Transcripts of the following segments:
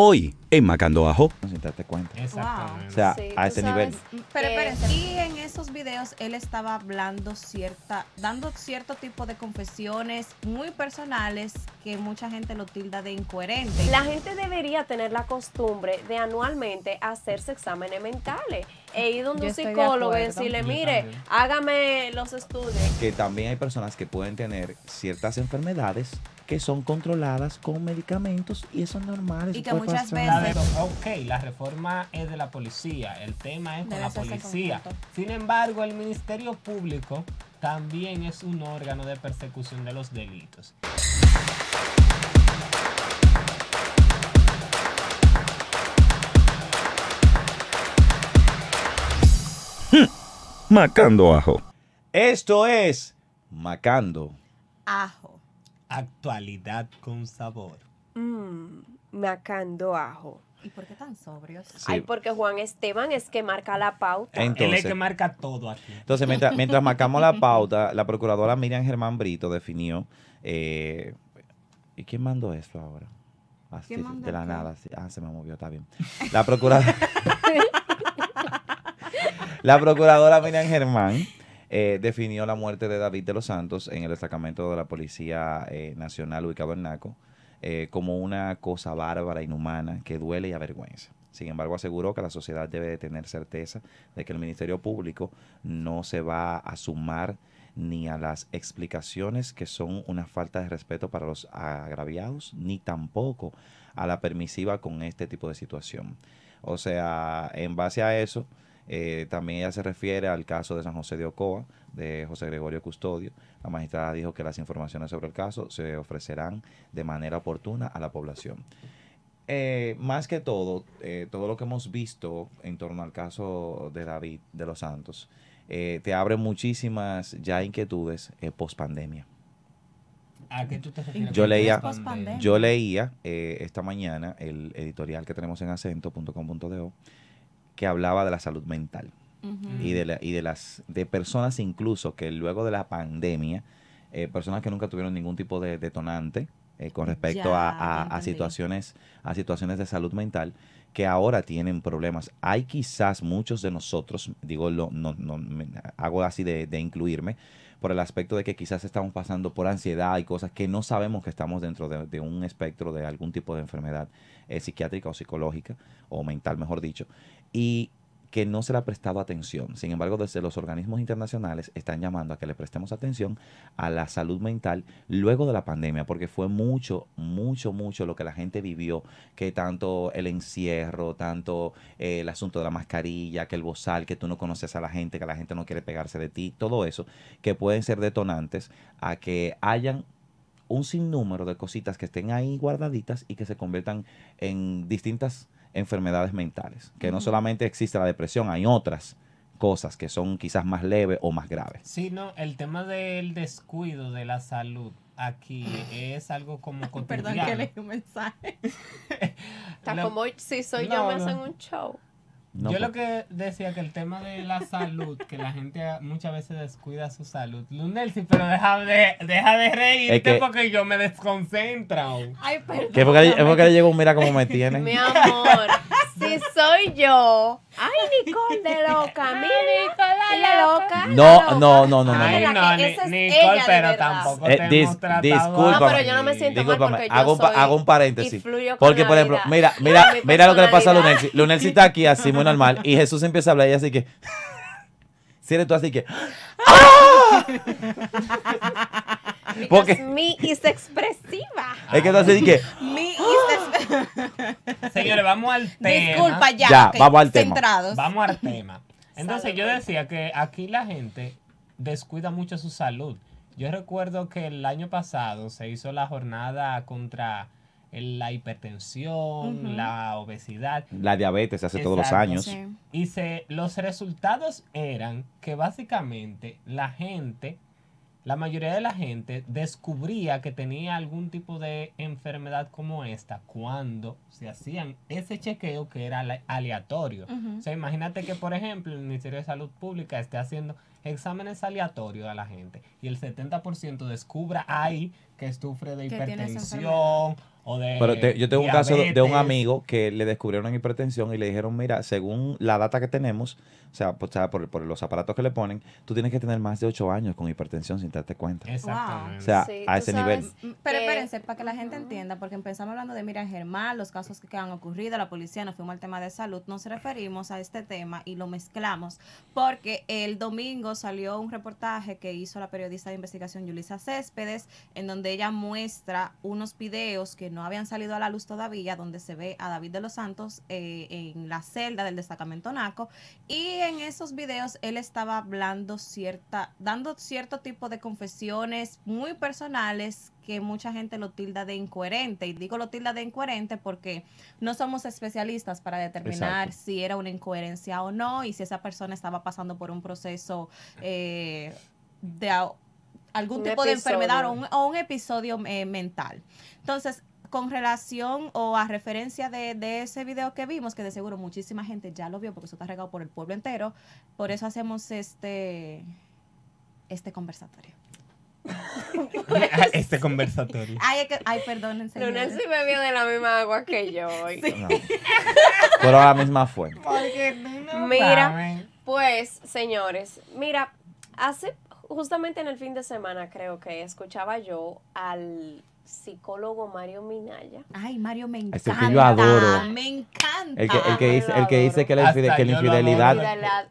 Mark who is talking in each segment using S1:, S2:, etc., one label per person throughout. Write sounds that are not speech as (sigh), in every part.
S1: hoy en Macando Ajo. te darte cuenta.
S2: Exactamente. O sea, a ese nivel. Pero eh, espérense. Y en esos videos él estaba hablando cierta, dando cierto tipo de confesiones
S3: muy personales que mucha gente lo tilda de incoherente. La gente debería tener la costumbre de anualmente hacerse exámenes mentales e ir donde un psicólogo y decirle, mire, hágame los estudios.
S1: Que también hay personas que pueden tener ciertas enfermedades que son controladas con medicamentos y eso es normal. y que muchas veces... Ok,
S4: la reforma es de la policía, el tema es con la policía. Sin embargo, el Ministerio Público también es un órgano de persecución de los delitos.
S1: Hmm. Macando ajo. Esto es Macando
S3: ajo.
S4: Actualidad con sabor.
S3: Mmm, macando ajo. ¿Y por qué tan sobrios? Ay, porque Juan Esteban es que marca la pauta.
S1: Él es que
S4: marca todo
S1: Entonces, mientras, marcamos la pauta, la procuradora Miriam Germán Brito definió. Eh, ¿Y quién mandó esto ahora? Así, ah, de la nada. ah, se me movió, está bien. La procuradora. (laughs) (laughs) la procuradora Miriam Germán eh, definió la muerte de David de los Santos en el destacamento de la Policía eh, Nacional ubicado en Naco eh, como una cosa bárbara, inhumana, que duele y avergüenza. Sin embargo, aseguró que la sociedad debe de tener certeza de que el Ministerio Público no se va a sumar ni a las explicaciones que son una falta de respeto para los agraviados, ni tampoco a la permisiva con este tipo de situación. O sea, en base a eso, eh, también ella se refiere al caso de San José de Ocoa, de José Gregorio Custodio. La magistrada dijo que las informaciones sobre el caso se ofrecerán de manera oportuna a la población. Eh, más que todo, eh, todo lo que hemos visto en torno al caso de David de los Santos, te abre muchísimas ya inquietudes post pandemia.
S4: ¿A qué tú te Yo leía, yo leía
S1: esta mañana el editorial que tenemos en acento.com.do que hablaba de la salud mental y, de la, y de las de personas incluso que luego de la pandemia, eh, personas que nunca tuvieron ningún tipo de detonante eh, con respecto a, situaciones a situaciones de salud mental, que ahora tienen problemas. Hay quizás muchos de nosotros, digo, lo, no, no hago así de, incluirme, por el aspecto de que quizás estamos pasando por ansiedad y cosas que no sabemos que estamos dentro de, un espectro de algún tipo de enfermedad eh, psiquiátrica o psicológica o mental, mejor dicho. Y que no se le ha prestado atención. Sin embargo, desde los organismos internacionales están llamando a que le prestemos atención a la salud mental luego de la pandemia, porque fue mucho, mucho, mucho lo que la gente vivió, que tanto el encierro, tanto eh, el asunto de la mascarilla, que el bozal, que tú no conoces a la gente, que la gente no quiere pegarse de ti, todo eso, que pueden ser detonantes a que hayan un sinnúmero de cositas que estén ahí guardaditas y que se conviertan en distintas enfermedades mentales, que no solamente existe la depresión, hay otras cosas que son quizás más leves o más graves.
S4: Sí, no, el tema del descuido de la salud aquí es algo como (laughs) Perdón que leí un mensaje. (laughs) Está como si soy yo me hacen un show. Yo lo pues. que decía que el tema de la (laughs) salud, que la gente muchas veces descuida su salud. sí, pero deja de, deja de reírte que, porque yo me desconcentro. Ay, perdón. porque, es porque
S1: le llegó, mira cómo me tiene
S3: Mi amor, si soy yo. Ay, Nicole de loca, mi Nicole
S4: no, no, no, no, no. no, Nicole, pero tampoco eh, te Disculpa. pero yo no me siento mal hago, un paréntesis. Porque, por ejemplo, mira, mira, mira lo que le pasa a Lunelsi.
S1: Lunelsi está aquí así muy normal y Jesús empieza a hablar y así que... Si eres tú así que... ¡Ah! (laughs) Porque
S4: mi is expresiva.
S1: Es que así que
S4: Mi is Señores, vamos al tema. Disculpa, ya. ya vamos al tema. Centrados. Vamos al tema. Entonces yo decía que aquí la gente descuida mucho su salud. Yo recuerdo que el año pasado se hizo la jornada contra la hipertensión, la obesidad. La
S1: diabetes hace todos los años.
S4: Y los resultados eran que básicamente la gente la mayoría de la gente descubría que tenía algún tipo de enfermedad como esta cuando se hacían ese chequeo que era aleatorio. O sea, imagínate que, por ejemplo, el Ministerio de Salud Pública esté haciendo exámenes aleatorios a la gente y el 70% descubra ahí que sufre de hipertensión o de... Pero yo tengo un caso de un
S1: amigo que le descubrieron hipertensión y le dijeron, mira, según la data que tenemos, o sea, pues, por, los aparatos que le ponen, tú tienes que tener más de 8 años con hipertensión sin darte cuenta. O sea, a ese nivel.
S2: Mm, pero espérense, para que la gente entienda, porque empezamos hablando de Miriam Germán, los casos que han ocurrido, la policía, nos fuimos al tema de salud, no nos referimos a este tema y lo mezclamos, porque el domingo salió un reportaje que hizo la periodista de investigación Yulisa Céspedes, en donde ella muestra unos videos que no habían salido a la luz todavía, donde se ve a David de los Santos eh, en la celda del destacamento Naco y en esos videos él estaba hablando cierta, dando cierto tipo de confesiones muy personales que mucha gente lo tilda de incoherente. Y digo lo tilda de incoherente porque no somos especialistas para determinar si era una incoherencia o no y si esa persona estaba pasando por un proceso eh, de algún tipo de enfermedad o un, episodio eh, mental. Entonces, con relación o a referencia de, ese video que vimos, que de seguro muchísima gente ya lo vio porque eso está regado por el pueblo entero, por eso hacemos este, este conversatorio. (laughs)
S4: Ah,
S1: este conversatorio.
S3: Ay, ay perdón, Lunel bebió de la misma agua que yo. Hoy. (laughs)
S1: pero a la misma fuente.
S3: No mira, pues, señores, mira, hace justamente en el fin de semana creo que escuchaba yo al psicólogo Mario Minaya. Ay, Mario me encanta. Ese que yo adoro. Me encanta. El que, dice, que, la, infidelidad.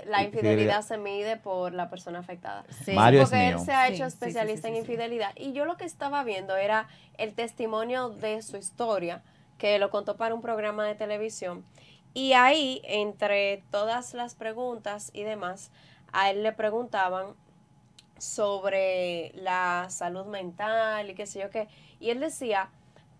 S3: La, infidelidad se mide por la persona afectada. Sí. Porque él se ha hecho especialista en infidelidad. Y yo lo que estaba viendo era el testimonio de su historia, que lo contó para un programa de televisión. Y ahí, entre todas las preguntas y demás, a él le preguntaban sobre la salud mental y qué sé yo qué. Y él decía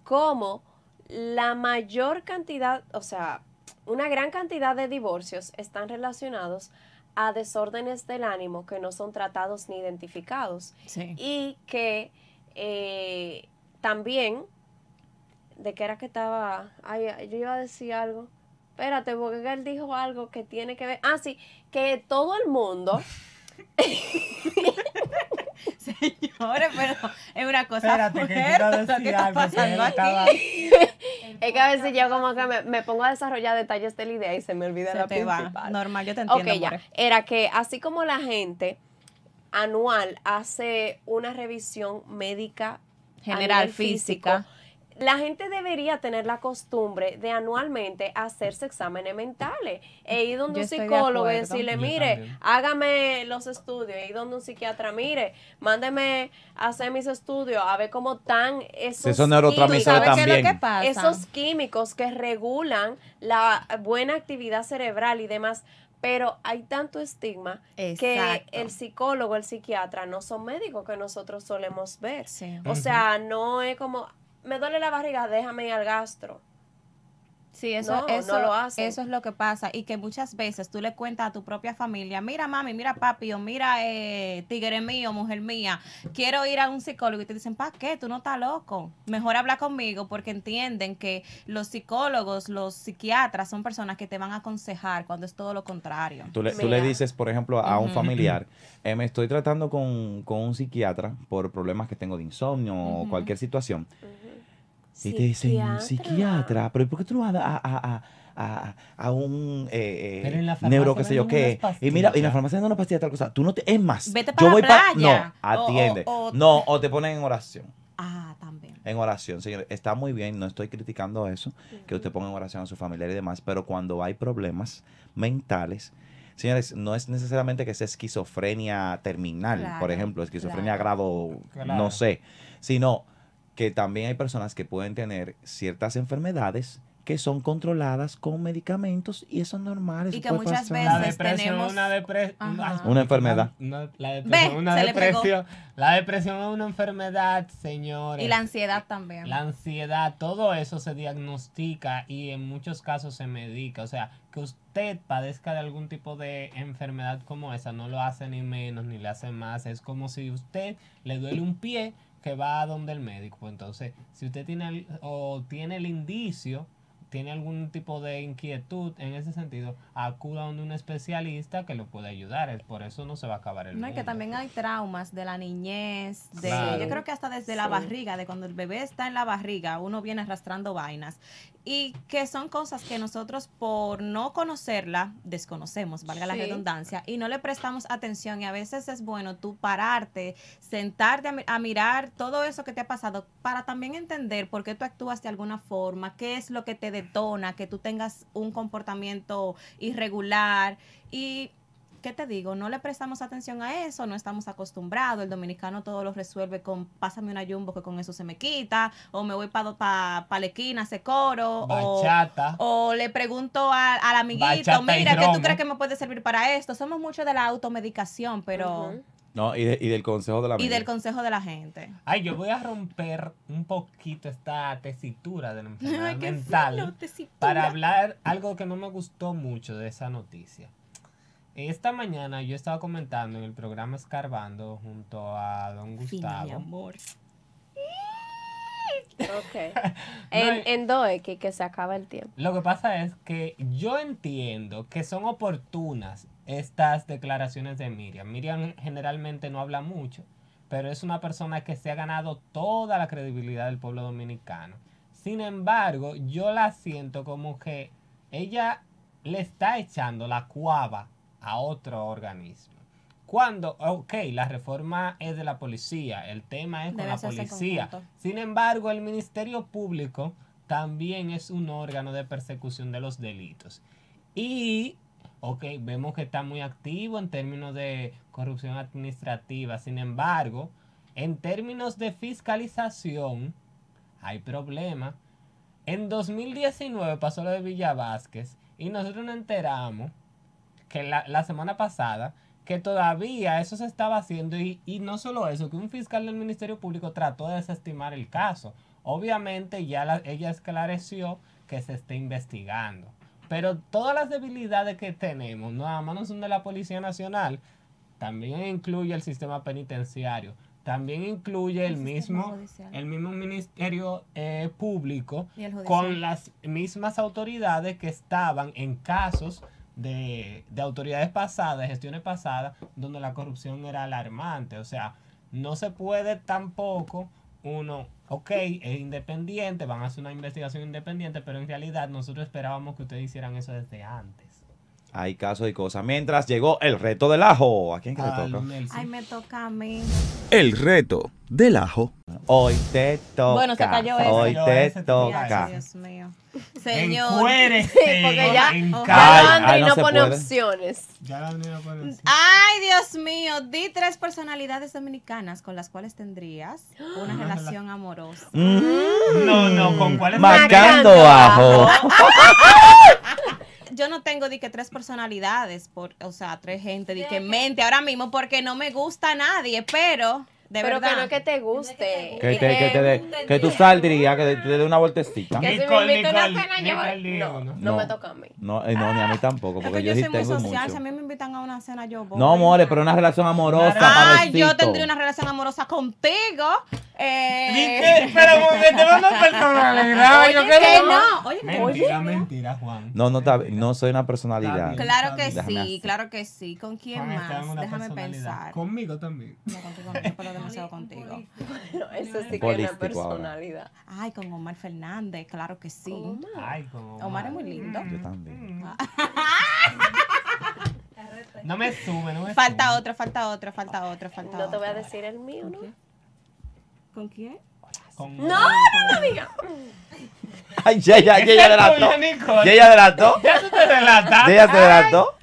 S3: cómo la mayor cantidad, o sea, una gran cantidad de divorcios están relacionados a desórdenes del ánimo que no son tratados ni identificados. Y que eh, también, ¿de qué era que estaba? Ay, yo iba a decir algo. Espérate, porque él dijo algo que tiene que ver. Ah, sí, que todo el mundo (laughs) Señores, pero es una cosa. Espérate, fuerte, que quiero algo. (laughs) es que a veces yo como que me, pongo a desarrollar detalles de la idea y se me olvida la Va. Normal, yo te entiendo. Ok, ya. Era que así como la gente anual hace una revisión médica
S2: general física
S3: la gente debería tener la costumbre de anualmente hacerse exámenes mentales e ir donde un psicólogo y decirle, mire, hágame los estudios, e ir donde un psiquiatra, mire, mándeme a hacer mis estudios, a ver cómo están esos, Eso esos químicos que regulan la buena actividad cerebral y demás pero hay tanto estigma que el psicólogo, el psiquiatra no son médicos que nosotros solemos ver. O sea, no es como, me duele la barriga, déjame ir al gastro. Sí, eso, eso, lo hace,
S2: eso es lo que pasa. Y que muchas veces tú le cuentas a tu propia familia, mira mami, mira papi, o mira eh, tigre mío, mujer mía, quiero ir a un psicólogo. Y te dicen, ¿para qué? Tú no estás loco. Mejor habla conmigo porque entienden que los psicólogos, los psiquiatras son personas que te van a aconsejar cuando es todo lo contrario. Tú le, tú le dices,
S1: por ejemplo, a un familiar, eh, me estoy tratando con, un psiquiatra por problemas que tengo de insomnio o cualquier situación. Y te dicen, psiquiatra, pero ¿por qué tú no vas a, un eh, eh, neuro, qué sé yo qué? Y mira, y la farmacia no una pastilla, tal cosa. Tú no te, es más, yo voy para. No, atiende. no, o te ponen en oración. Ah, también. En oración, señores. Está muy bien, no estoy criticando eso, que usted ponga en oración a su familiar y demás, pero cuando hay problemas mentales, señores, no es necesariamente que sea esquizofrenia terminal, por ejemplo, esquizofrenia grado, no sé, sino que también hay personas que pueden tener ciertas enfermedades que son controladas con medicamentos y eso es normal. y que muchas veces la depresión, tenemos una, una,
S4: enfermedad. la depresión, es una enfermedad, señores. Y la ansiedad también. La ansiedad, todo eso se diagnostica y en muchos casos se medica. O sea, que usted padezca de algún tipo de enfermedad como esa no lo hace ni menos ni le hace más. Es como si usted le duele un pie que va donde el médico. Pues, entonces, si usted tiene o tiene el indicio, tiene algún tipo de inquietud en ese sentido, acuda donde un especialista que lo puede ayudar. Es por eso no se va a acabar el que también
S2: hay traumas de la niñez, de, yo creo que hasta desde la barriga, de cuando el bebé está en la barriga, uno viene arrastrando vainas y que son cosas que nosotros por no conocerla desconocemos, valga la redundancia, y no le prestamos atención y a veces es bueno tú pararte, sentarte a, a, mirar todo eso que te ha pasado para también entender por qué tú actúas de alguna forma, qué es lo que te detona, que tú tengas un comportamiento irregular y ¿qué te digo? No le prestamos atención a eso, no estamos acostumbrados, el dominicano todo lo resuelve con pásame una yumbo que con eso se me quita, o me voy para pa, pa la se coro, o, le pregunto a, al amiguito, mira, ¿qué tú crees que me puede servir para esto? Somos mucho de la automedicación, pero...
S1: No, y, del consejo de la gente. Y del
S2: consejo de la gente.
S1: Ay,
S4: yo voy a romper un poquito esta tesitura de la enfermedad mental para hablar algo que no me gustó mucho de esa noticia. Esta mañana yo estaba comentando en el programa Escarbando junto a don Gustavo. mi amor.
S3: Ok. (laughs) en, en DOE, que, que, se acaba el tiempo.
S4: Lo que pasa es que yo entiendo que son oportunas estas declaraciones de Miriam. Miriam generalmente no habla mucho, pero es una persona que se ha ganado toda la credibilidad del pueblo dominicano. Sin embargo, yo la siento como que ella le está echando la cuava a otro organismo. Cuando, ok, la reforma es de la policía, el tema es la policía. Sin embargo, el Ministerio Público también es un órgano de persecución de los delitos. Y, ok, vemos que está muy activo en términos de corrupción administrativa. Sin embargo, en términos de fiscalización, hay problema. En 2019 pasó lo de Villa Vázquez y nosotros nos enteramos que la, semana pasada, que todavía eso se estaba haciendo y, no solo eso, que un fiscal del Ministerio Público trató de desestimar el caso. Obviamente ya ella esclareció que se está investigando. Pero todas las debilidades que tenemos, no nada más no son de la Policía Nacional, también incluye el sistema penitenciario, también incluye el, mismo, el mismo Ministerio eh, Público con las mismas autoridades que estaban en casos de, autoridades pasadas, de gestiones pasadas, donde la corrupción era alarmante. O sea, no se puede tampoco uno, ok, es independiente, van a hacer una investigación independiente, pero en realidad nosotros esperábamos que ustedes hicieran eso desde antes.
S1: Hay casos y cosas. Mientras llegó el reto del ajo. ¿A quién le toca? Ay,
S4: me toca a mí.
S1: El reto del ajo. Hoy te toca. Bueno, se cayó ese. Hoy te toca. Ay, Dios mío.
S2: Señor. Muere. Sí, porque ya,
S4: no pone opciones. Ya la no
S3: Ay,
S2: Dios mío. Di tres personalidades dominicanas con las cuales tendrías una relación amorosa.
S1: Mm. No, no, ¿con cuáles? Marcando ajo. (laughs)
S2: yo no tengo de que tres personalidades, por, o sea, tres gente de que mente ahora mismo porque no me gusta a nadie, pero de pero que no
S3: que te guste.
S4: Que,
S1: que, que tú saldrías, que te, dé una vueltecita. Que si me una cena, yo,
S4: no,
S2: no, me toca a mí. Eh,
S1: no, ni a mí tampoco, porque yo, yo, soy muy social. Si a mí
S2: me invitan a una cena, yo voy. No, amores,
S1: pero una relación amorosa. Ay, yo tendría una
S2: relación amorosa contigo. Eh... Dije, pero porque te mando personalidad. Oye, yo que creo no. Oye,
S1: mentira,
S4: mentira, Juan.
S1: No, no, no soy una personalidad. Claro que sí,
S2: claro que sí. ¿Con quién más? Déjame pensar.
S4: Conmigo también. No,
S2: contigo no, pero demasiado contigo. eso sí que es una personalidad. Ay, con Omar Fernández, claro que sí. Omar. Ay, con Omar. es muy
S4: lindo. Yo también. No me sube, no me Falta
S2: sube. otro, falta otro, falta otro, falta no otro. No te voy a ah. decir el mío, ¿no? ¿Con quién?
S4: Horacio. ¡No, no lo digas!
S1: Ay, ya, ya, ya, adelantó. Ya, ella adelantó. ella
S4: se te relata. Ya, adelantó.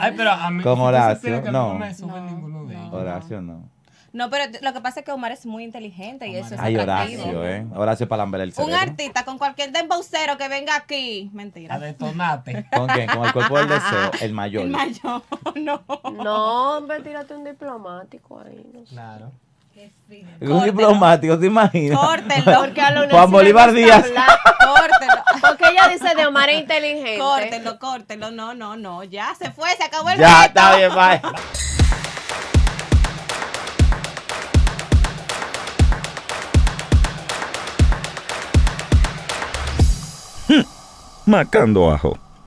S4: Ay, pero a mí. Horacio, no.
S2: me
S1: Horacio, no.
S2: No, pero lo que pasa es que Omar es muy inteligente y eso es Ay, atractivo. Horacio,
S1: ¿eh? Horacio para el cerebro. Un
S2: artista con cualquier desbocero que venga aquí.
S3: Mentira.
S4: A detonate.
S1: ¿Con quién? Con el cuerpo del deseo, el mayor. El
S3: mayor, (laughs) no. No, hombre, un diplomático ahí. Claro.
S1: Un diplomático, ¿te imaginas? Córtenlo. Porque a Juan Bolívar Díaz.
S3: (laughs) Porque ella dice de Omar
S2: es inteligente. Córtenlo, córtenlo. No, no, no. Ya se fue, se acabó el Ya, está bien, bye.
S1: Hmm. Macando Ajo.